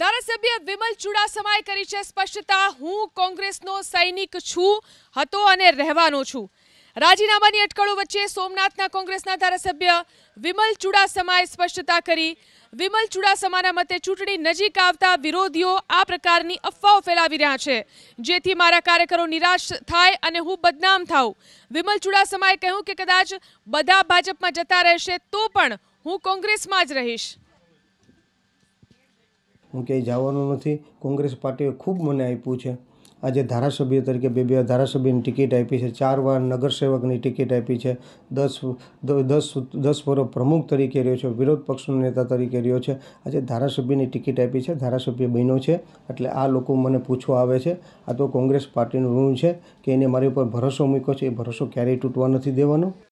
ધારાસભ્ય વિમલ ચુડાસમાએ કરી છે સ્પષ્ટતા હું કોંગ્રેસનો સૈનિક છું હતો અને રહેવાનો છું રાજીનામાની અટકળો વચ્ચે સોમનાથના કોંગ્રેસના ધારાસભ્ય વિમલ ચુડાસમાએ સ્પષ્ટતા કરી વિમલ ચુડાસમાના મતે ચૂંટણી નજીક આવતા વિરોધીઓ આ પ્રકારની અફવાઓ ફેલાવી રહ્યા છે જેથી મારા કાર્યકરો નિરાશ થાય અને હું બદનામ થાઉં વિમલ ચુડાસમાએ કહ્યું કે કદાચ બધા ભાજપમાં જતા રહેશે તો પણ હું કોંગ્રેસમાં જ રહીશ હું ક્યાંય જવાનો નથી કોંગ્રેસ પાર્ટીએ ખૂબ મને આપ્યું છે આજે ધારાસભ્ય તરીકે બે બે ધારાસભ્યની ટિકિટ આપી છે ચાર વાર નગરસેવકની ટિકિટ આપી છે દસ દસ દસ વરો પ્રમુખ તરીકે રહ્યો છે વિરોધ પક્ષનો નેતા તરીકે રહ્યો છે આજે ધારાસભ્યની ટિકિટ આપી છે ધારાસભ્ય બહેનો છે એટલે આ લોકો મને પૂછવા આવે છે આ તો કોંગ્રેસ પાર્ટીનું ઋણ છે કે એને મારી ઉપર ભરોસો મૂક્યો છે એ ભરોસો ક્યારેય તૂટવા નથી દેવાનો